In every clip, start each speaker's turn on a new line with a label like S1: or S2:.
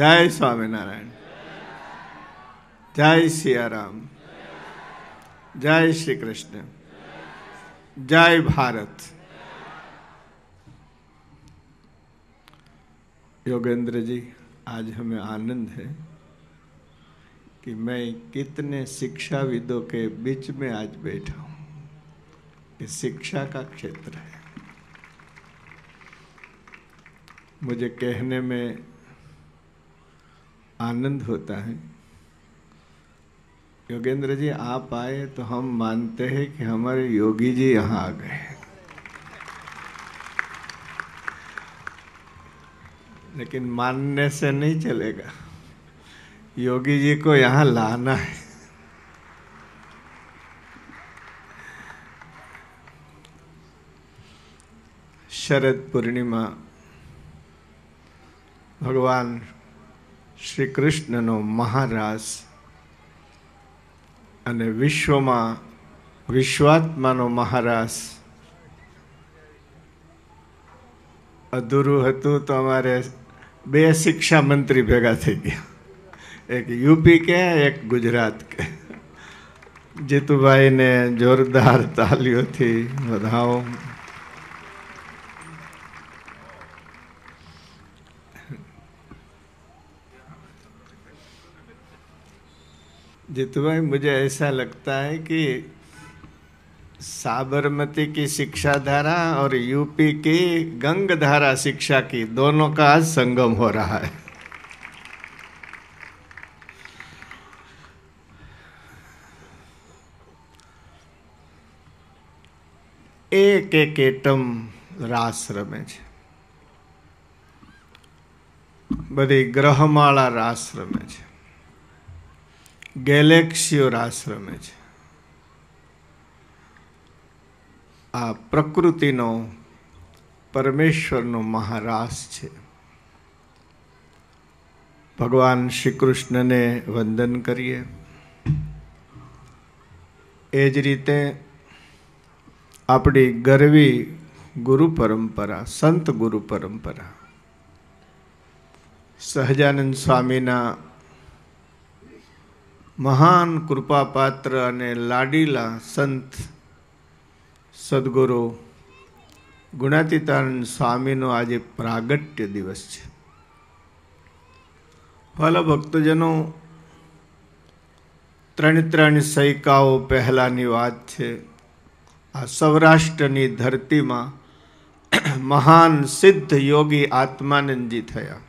S1: स्वामीनारायण जय જય राम जय श्री कृष्ण जय भारत योगेंद्र जी आज हमें आनंद है कि मैं कितने शिक्षाविदों के बीच में आज बैठा हूं ये शिक्षा का क्षेत्र है मुझे कहने में आनंद होता है योगेंद्र जी आप आए तो हम मानते हैं कि हमारे योगी जी यहाँ आ गए लेकिन मानने से नहीं चलेगा योगी जी को यहाँ लाना है शरद पूर्णिमा भगवान શ્રી કૃષ્ણનો મહારાસ અને વિશ્વમાં વિશ્વાત્માનો મહારાસ અધૂરું હતું તો અમારે બે શિક્ષા મંત્રી ભેગા થઈ ગયા એક યુપી કે એક ગુજરાત કે જીતુભાઈને જોરદાર તાલીઓથી વધાવો भाई मुझे ऐसा लगता है कि साबरमती की शिक्षा धारा और यूपी की गंग धारा शिक्षा की दोनों का आज संगम हो रहा है एक एक एटम राष्ट्र में बड़ी ग्रहमाला ગ્રહમાળા રાસ ગેલેક્સીઓ આશ્રમે છે આ પ્રકૃતિનો પરમેશ્વરનો મહારાસ છે ભગવાન શ્રી કૃષ્ણને વંદન કરીએ એ જ રીતે આપણી ગરવી ગુરુ પરંપરા સંત ગુરુ પરંપરા સહજાનંદ સ્વામીના મહાન કૃપાપાત્ર અને લાડીલા સંત સદગુરુ ગુણાતીતાનંદ સ્વામીનો આજે પ્રાગટ્ય દિવસ છે ફલ ભક્તજનો ત્રણ ત્રણ સૈકાઓ પહેલાંની વાત છે આ સૌરાષ્ટ્રની ધરતીમાં મહાન સિદ્ધ યોગી આત્માનંદજી થયા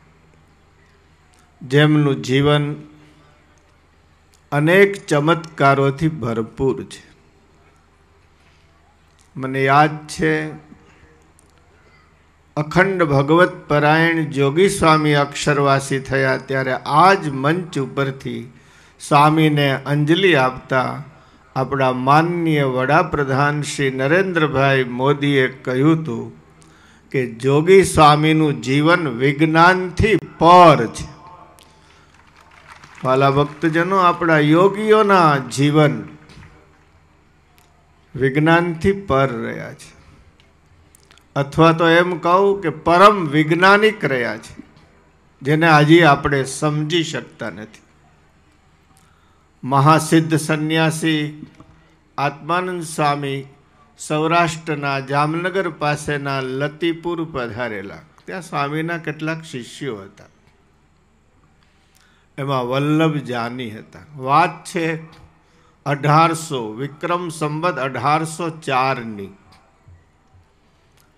S1: જેમનું જીવન અનેક ચમત્કારોથી ભરપૂર છે મને યાદ છે અખંડ ભગવત પરાયણ જોગી સ્વામી અક્ષરવાસી થયા ત્યારે આ જ મંચ ઉપરથી સ્વામીને અંજલિ આપતા આપણા માનનીય વડાપ્રધાન શ્રી નરેન્દ્રભાઈ મોદીએ કહ્યું હતું કે જોગી સ્વામીનું જીવન વિજ્ઞાનથી પર છે પાલા ભક્તજનો આપણા યોગીઓના જીવન વિજ્ઞાનથી પર રહ્યા છે અથવા તો એમ કહું કે પરમ વિજ્ઞાનિક રહ્યા છે જેને આજે આપણે સમજી શકતા નથી મહાસિદ્ધ સંન્યાસી આત્માનંદ સ્વામી સૌરાષ્ટ્રના જામનગર પાસેના લતીપુર પધારેલા ત્યાં સ્વામીના કેટલાક શિષ્યો હતા એમાં વલ્લભ જાની હતા વાત છે અઢારસો વિક્રમ સંવત અઢારસો ચારની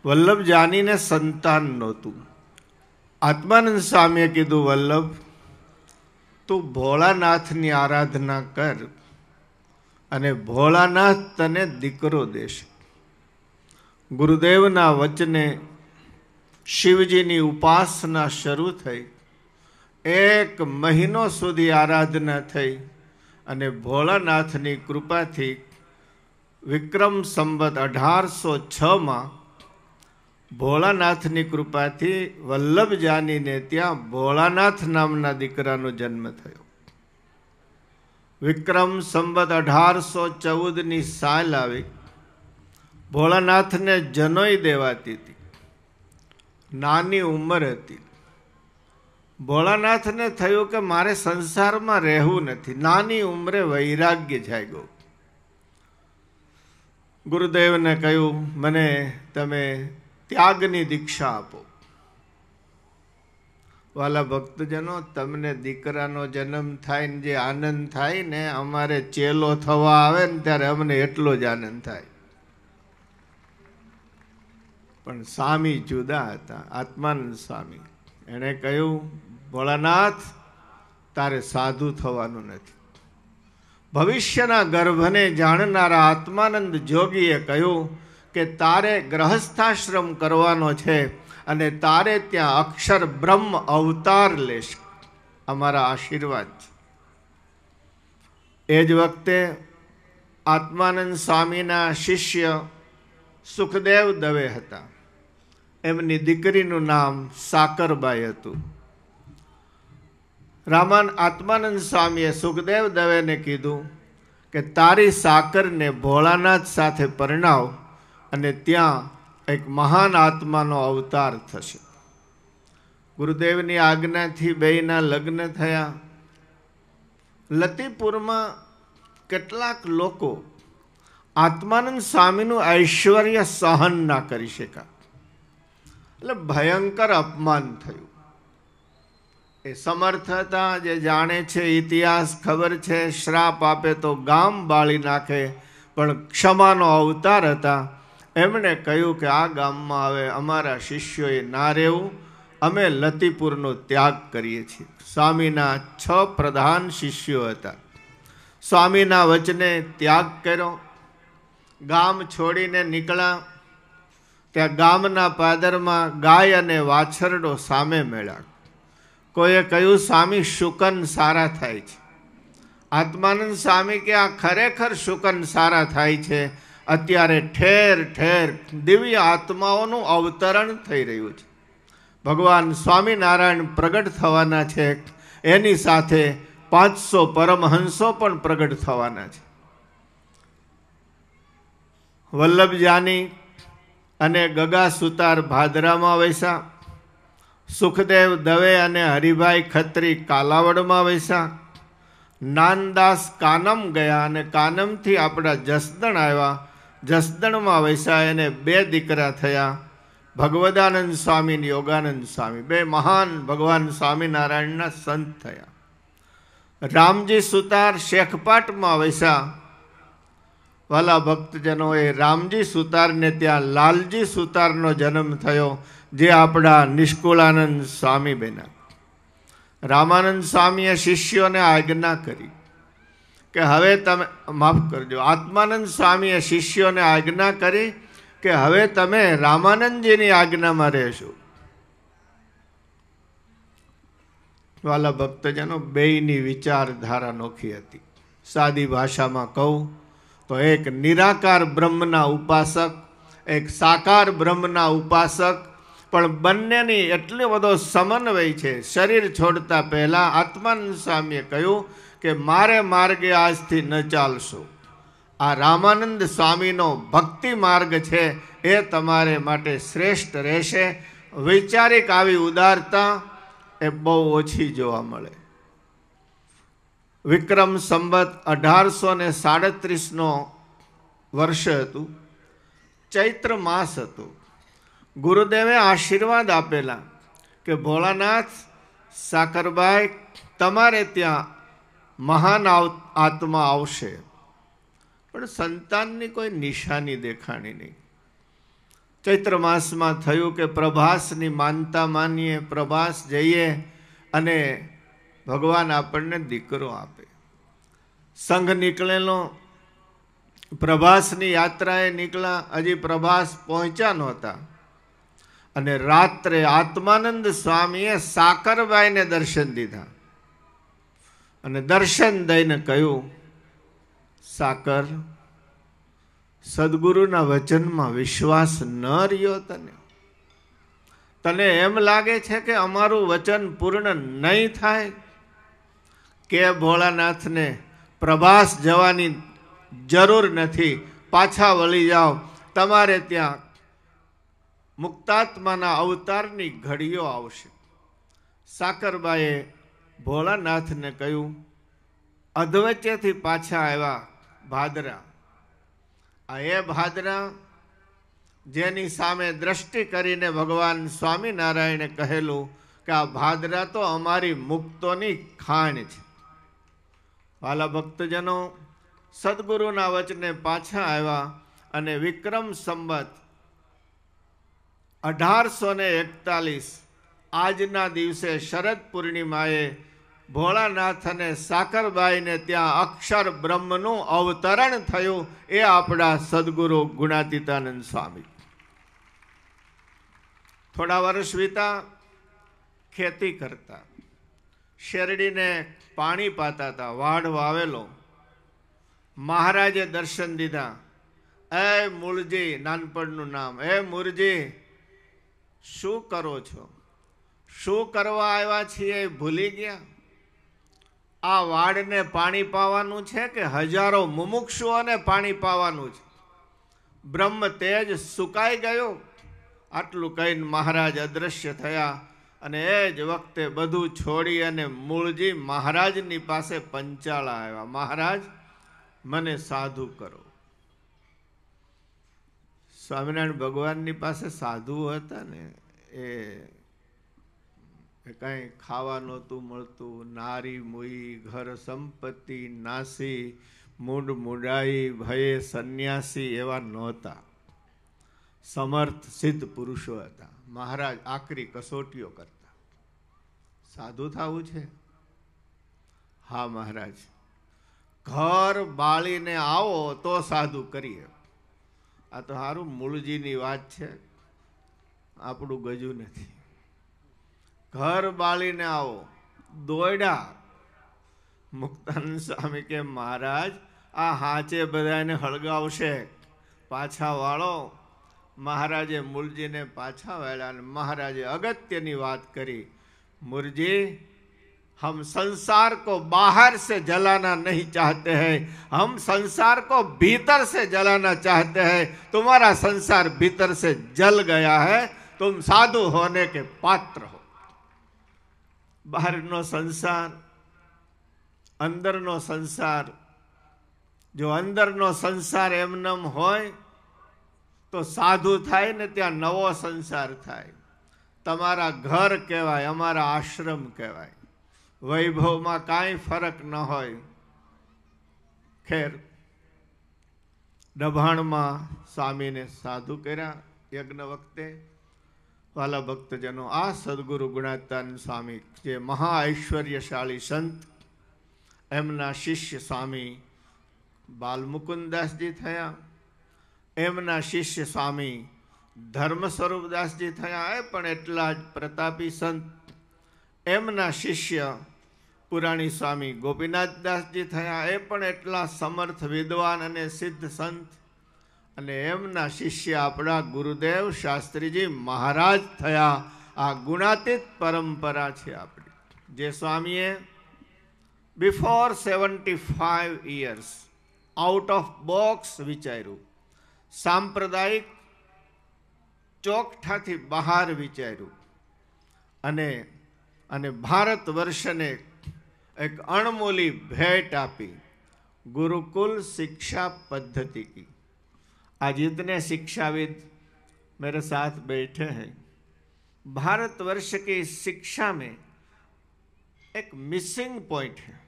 S1: વલ્લભ જાનીને સંતાન નહોતું આત્માનંદ સ્વામીએ કીધું વલ્લભ તું ભોળાનાથની આરાધના કર અને ભોળાનાથ તને દીકરો દેશે ગુરુદેવના વચને શિવજીની ઉપાસના શરૂ થઈ એક મહિનો સુધી આરાધના થઈ અને ભોળાનાથની કૃપાથી વિક્રમ સંવત અઢારસો છમાં ભોળાનાથની કૃપાથી વલ્લભ જાનીને ત્યાં ભોળાનાથ નામના દીકરાનો જન્મ થયો વિક્રમ સંવત અઢારસો ચૌદની સાલ આવી ભોળાનાથને જનોઈ દેવાતી હતી નાની ઉંમર હતી ભોળાનાથને થયું કે મારે સંસારમાં રહેવું નથી નાની ઉંમરે વૈરાગ્ય જાગ્યો ગુરુદેવને કહ્યું મને તમે ત્યાગની દીક્ષા આપો વાલા ભક્તજનો તમને દીકરાનો જન્મ થાય ને જે આનંદ થાય ને અમારે ચેલો થવા આવે ને ત્યારે અમને એટલો જ આનંદ થાય પણ સ્વામી જુદા હતા આત્માનંદ સ્વામી એણે કહ્યું ભોળાનાથ તારે સાધુ થવાનું નથી ભવિષ્યના ગર્ભને જાણનારા આત્માનંદ જોગીએ કહ્યું કે તારે ગ્રહસ્થાશ્રમ કરવાનો છે અને તારે ત્યાં અક્ષર બ્રહ્મ અવતાર લેશ અમારા આશીર્વાદ છે એ જ વખતે આત્માનંદ સ્વામીના શિષ્ય સુખદેવ દવે હતા એમની દીકરીનું નામ સાકરબાઈ હતું રામાન આત્માનંદ સ્વામીએ સુખદેવ દવેને કીધું કે તારી સાકરને ભોળાનાથ સાથે પરણાવ અને ત્યાં એક મહાન આત્માનો અવતાર થશે ગુરુદેવની આજ્ઞાથી બેયના લગ્ન થયા લતીપુરમાં કેટલાક લોકો આત્માનંદ સ્વામીનું ઐશ્વર્ય સહન ના કરી શક્યા એટલે ભયંકર અપમાન થયું એ સમર્થતા જે જાણે છે ઇતિહાસ ખબર છે શ્રાપ આપે તો ગામ બાળી નાખે પણ ક્ષમાનો અવતાર હતા એમણે કહ્યું કે આ ગામમાં હવે અમારા શિષ્યોએ ના રહેવું અમે લતીપુરનો ત્યાગ કરીએ છીએ સ્વામીના છ પ્રધાન શિષ્યો હતા સ્વામીના વચને ત્યાગ કર્યો ગામ છોડીને નીકળ્યા ત્યાં ગામના પાદરમાં ગાય અને વાછરડો સામે મેળ્યા કોઈએ કહ્યું સ્વામી શુકન સારા થાય છે આત્માનંદ સ્વામી કે આ ખરેખર શુકન સારા થાય છે અત્યારે ઠેર ઠેર દિવ્ય આત્માઓનું અવતરણ થઈ રહ્યું છે ભગવાન સ્વામિનારાયણ પ્રગટ થવાના છે એની સાથે પાંચસો પરમહંસો પણ પ્રગટ થવાના છે વલ્લભ જાની અને ગગા સુતાર ભાદરામાં વૈસા સુખદેવ દવે અને હરિભાઈ ખત્રી કાલાવડમાં વૈસા નાનદાસ કાનમ ગયા અને કાનમથી આપણા જસદણ આવ્યા જસદણમાં વૈસા એને બે દીકરા થયા ભગવદાનંદ સ્વામી અને યોગાનંદ સ્વામી બે મહાન ભગવાન સ્વામિનારાયણના સંત થયા રામજી સુતાર શેખપાટમાં વૈસા વાલા ભક્તજનોએ રામજી સુતારને ત્યાં લાલજી સુતારનો જન્મ થયો જે આપણા નિષ્કુળાનંદ સ્વામી બેના રામાનંદ સ્વામીએ શિષ્યોને આજ્ઞા કરી કે હવે તમે માફ કરજો આત્માનંદ સ્વામીએ શિષ્યોને આજ્ઞા કરી કે હવે તમે રામાનંદજીની આજ્ઞામાં રહેશો વાલા ભક્તજનો બેયની વિચારધારા નોખી હતી સાદી ભાષામાં કહું તો એક નિરાકાર બ્રહ્મના ઉપાસક એક સાકાર બ્રહ્મના ઉપાસક પણ બંનેની એટલો બધો સમન્વય છે શરીર છોડતા પહેલાં સ્વામીએ કહ્યું કે મારે માર્ગે આજથી ન ચાલશું આ રામાનંદ સ્વામીનો ભક્તિ માર્ગ છે એ તમારે માટે શ્રેષ્ઠ રહેશે વૈચારિક આવી ઉદારતા એ બહુ ઓછી જોવા મળે વિક્રમ સંવત અઢારસો ને સાડત્રીસનો વર્ષ હતું ચૈત્ર માસ હતું ગુરુદેવે આશીર્વાદ આપેલા કે ભોળાનાથ સાકરભાઈ તમારે ત્યાં મહાન આત્મા આવશે પણ સંતાનની કોઈ નિશાની દેખાણી નહીં ચૈત્ર માસમાં થયું કે પ્રભાસની માનતા માનીએ પ્રભાસ જઈએ અને ભગવાન આપણને દીકરો આપે સંઘ નીકળેલો પ્રભાસની યાત્રાએ નીકળ્યા હજી પ્રભાસ પહોંચ્યા નહોતા અને રાત્રે આત્માનંદ સ્વામીએ સાકરબાઈને દર્શન દીધા અને દર્શન દઈને કહ્યું સાકર સદગુરુના વચનમાં વિશ્વાસ ન રહ્યો તને તને એમ લાગે છે કે અમારું વચન પૂર્ણ નહીં થાય કે ભોળાનાથને પ્રભાસ જવાની જરૂર નથી પાછા વળી જાઓ તમારે ત્યાં મુક્તાત્માના અવતારની ઘડીઓ આવશે સાકરબાએ ભોળાનાથને કહ્યું અધવચ્ચેથી પાછા આવ્યા ભાદરા આ એ ભાદરા જેની સામે દ્રષ્ટિ કરીને ભગવાન સ્વામિનારાયણે કહેલું કે આ ભાદરા તો અમારી મુક્તોની ખાણ છે વાલા ભક્તજનો સદગુરુના વચને પાછા આવ્યા અને વિક્રમ સંબત અઢારસો ને એકતાલીસ આજના દિવસે શરદ પૂર્ણિમાએ ભોળાનાથ અને સાકરબાઈને ત્યાં અક્ષર બ્રહ્મનું અવતરણ થયું એ આપણા સદગુરુ ગુણાતીતાનંદ સ્વામી થોડા વર્ષ વીતા ખેતી કરતા શેરડીને પાણી પાતા હતા વાઢ વાવેલો મહારાજે દર્શન દીધા એ મૂળજી નાનપણનું નામ એ મૂળજી શું કરો છો શું કરવા આવ્યા છીએ ભૂલી ગયા આ વાડને પાણી પાવાનું છે કે હજારો મુમુક્ષુઓને પાણી પાવાનું છે બ્રહ્મ તેજ સુકાઈ ગયો આટલું કહીને મહારાજ અદૃશ્ય થયા અને એ જ વખતે બધું છોડી અને મૂળજી મહારાજની પાસે પંચાળા આવ્યા મહારાજ મને સાધુ કરો સ્વામિનારાયણ ભગવાનની પાસે સાધુઓ હતા ને એ કાંઈ ખાવા નહોતું મળતું નારી મુઈ ઘર સંપત્તિ નાસી મૂડ મુડાઈ ભયે સંન્યાસી એવા નહોતા સમર્થ સિદ્ધ પુરુષો હતા મહારાજ આકરી કસોટીઓ કરતા સાધુ થવું છે હા મહારાજ ઘર બાળીને આવો તો સાધુ કરીએ આ તો સારું મૂળજીની વાત છે આપણું ગજું નથી ઘર બાળીને આવો દોયડા મુક્તાન સ્વામી કે મહારાજ આ હાચે બધાને હળગાવશે પાછા વાળો મહારાજે મૂળજીને પાછા વાળ્યા અને મહારાજે અગત્યની વાત કરી મુરજી हम संसार को बाहर से जलाना नहीं चाहते हैं हम संसार को भीतर से जलाना चाहते हैं तुम्हारा संसार भीतर से जल गया है तुम साधु होने के पात्र हो बाहर नो संसार अंदर नो संसार जो अंदर नो संसार હોય તો સાધુ થાય ને त्या नवो संसार थाय तमारा घर કહેવાય અમારા आश्रम कहवाय વૈભવમાં કાંઈ ફરક ન હોય ખેર દભાણમાં સ્વામીને સાધુ કર્યા યજ્ઞ વખતે વાલા ભક્તજનો આ સદગુરુ ગુણાતાન સ્વામી જે મહા ઐશ્વર્યશાળી સંત એમના શિષ્ય સ્વામી બાલમુકુંદાસજી થયા એમના શિષ્ય સ્વામી ધર્મ સ્વરૂપદાસજી થયા એ પણ એટલા જ પ્રતાપી સંત એમના શિષ્ય પુરાણી સ્વામી ગોપીનાથદાસજી થયા એ પણ એટલા સમર્થ વિદ્વાન અને સિદ્ધ સંત અને એમના શિષ્ય આપણા ગુરુદેવ શાસ્ત્રીજી મહારાજ થયા આ ગુણાતીત પરંપરા છે આપણી જે સ્વામીએ before seventy five years out of box વિચાર્યું સાંપ્રદાયિક ચોકઠાથી બહાર વિચાર્યું અને અને ભારત વર્ષને एक अणमोली भेंट आपी गुरुकुल शिक्षा पद्धति की आज इतने शिक्षाविद मेरे साथ बैठे हैं भारतवर्ष की शिक्षा में एक मिसिंग पॉइंट है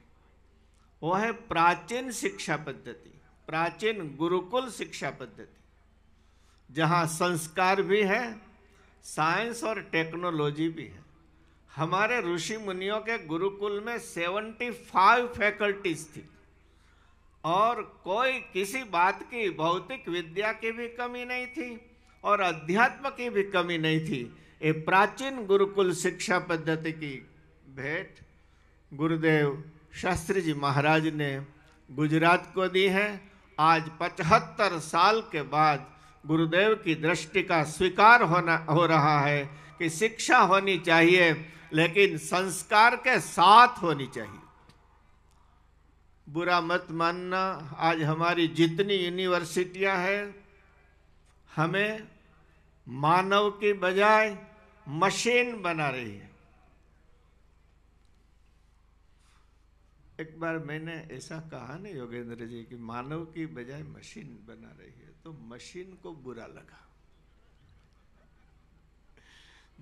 S1: वो है प्राचीन शिक्षा पद्धति प्राचीन गुरुकुल शिक्षा पद्धति जहाँ संस्कार भी है साइंस और टेक्नोलॉजी भी है हमारे ऋषि मुनियों के गुरुकुल में सेवेंटी फाइव फैकल्टीज थी और कोई किसी बात की भौतिक विद्या की भी कमी नहीं थी और अध्यात्म की भी कमी नहीं थी ये प्राचीन गुरुकुल शिक्षा पद्धति की भेंट गुरुदेव शास्त्री जी महाराज ने गुजरात को दी है आज पचहत्तर साल के बाद गुरुदेव की दृष्टि का स्वीकार होना हो रहा है कि शिक्षा होनी चाहिए लेकिन संस्कार के साथ होनी चाहिए बुरा मत मानना आज हमारी जितनी यूनिवर्सिटियां हैं हमें मानव की बजाय मशीन बना रही है एक बार मैंने ऐसा कहा ना योगेंद्र जी कि मानव की बजाय मशीन बना रही है तो मशीन को बुरा लगा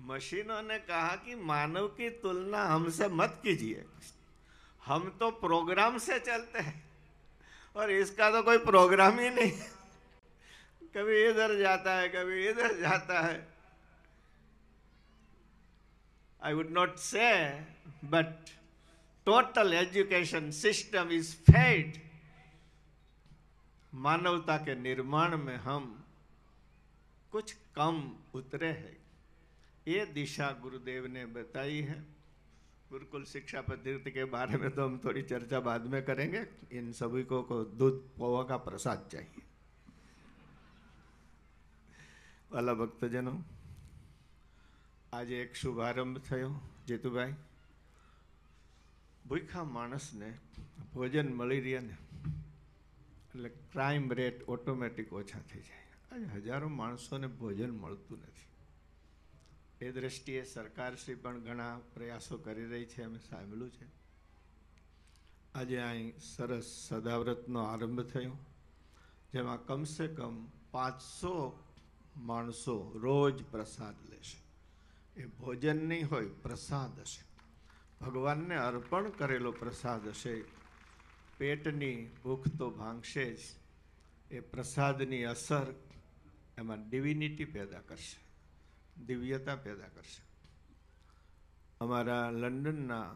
S1: मशीनों ने कहा कि मानव की तुलना हमसे मत कीजिए हम तो प्रोग्राम से चलते हैं और इसका तो कोई प्रोग्राम ही नहीं कभी इधर जाता है कभी इधर जाता है I would not say but total education system is fed मानवता के निर्माण में हम कुछ कम उतरे हैं ये दिशा गुरुदेव ने बताई है गुरुकुल शिक्षा पद्धति के बारे में तो हम थोड़ी चर्चा बाद में करेंगे इन सभी को, दूध पोवा का प्रसाद चाहिए वाला भक्तजनों आज एक शुभारंभ थो जेतु भाई भूखा मणस ने भोजन मिली रहे क्राइम रेट ऑटोमेटिक ओछा थी जाए आज हजारों मणसों ने भोजन मलतु नहीं એ દ્રષ્ટિએ સરકારશ્રી પણ ઘણા પ્રયાસો કરી રહી છે અમે સાંભળ્યું છે આજે અહીં સરસ સદાવ્રતનો આરંભ થયો જેમાં કમસે કમ પાંચસો માણસો રોજ પ્રસાદ લેશે એ ભોજન નહીં હોય પ્રસાદ હશે ભગવાનને અર્પણ કરેલો પ્રસાદ હશે પેટની ભૂખ તો ભાંગશે જ એ પ્રસાદની અસર એમાં ડિવિનિટી પેદા કરશે દિવ્યતા પેદા કરશે અમારા લંડનના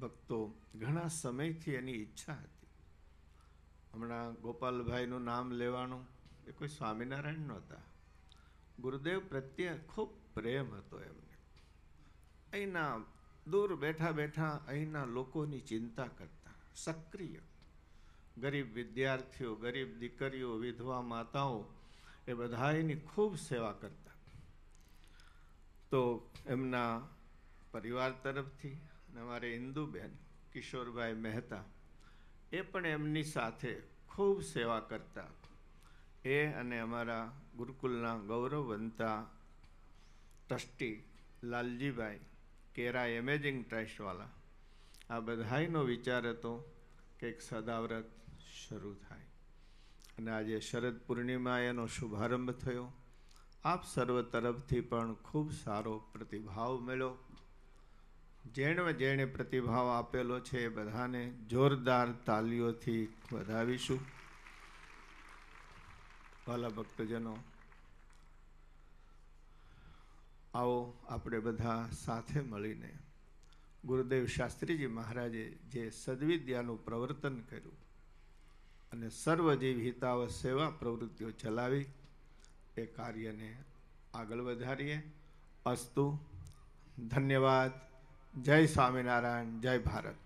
S1: ભક્તો ઘણા સમયથી એની ઈચ્છા હતી હમણાં ગોપાલભાઈનું નામ લેવાનું એ કોઈ સ્વામિનારાયણ નહોતા ગુરુદેવ પ્રત્યે ખૂબ પ્રેમ હતો એમને અહીંના દૂર બેઠા બેઠા અહીંના લોકોની ચિંતા કરતા સક્રિય ગરીબ વિદ્યાર્થીઓ ગરીબ દીકરીઓ વિધવા માતાઓ એ બધા એની ખૂબ સેવા કરતા તો એમના પરિવાર તરફથી અને અમારે હિન્દુબેન કિશોરભાઈ મહેતા એ પણ એમની સાથે ખૂબ સેવા કરતા એ અને અમારા ગુરુકુલના ગૌરવવંતા ટ્રસ્ટી લાલજીભાઈ કેરા એમેજિંગ ટ્રસ્ટવાળા આ બધાનો વિચાર હતો કે એક સદાવ્રત શરૂ થાય અને આજે શરદ પૂર્ણિમા એનો શુભારંભ થયો આપ સર્વ તરફથી પણ ખૂબ સારો પ્રતિભાવ મળ્યો જેણે જેણે પ્રતિભાવ આપેલો છે એ બધાને જોરદાર તાલીઓથી વધાવીશું વાલા ભક્તજનો આવો આપણે બધા સાથે મળીને ગુરુદેવ શાસ્ત્રીજી મહારાજે જે સદવિદ્યાનું પ્રવર્તન કર્યું અને સર્વજીવ હિતાવ સેવા પ્રવૃત્તિઓ ચલાવી એ કાર્યને આગળ વધારીએ અસ્તુ ધન્યવાદ જય સ્વામિનારાયણ જય ભારત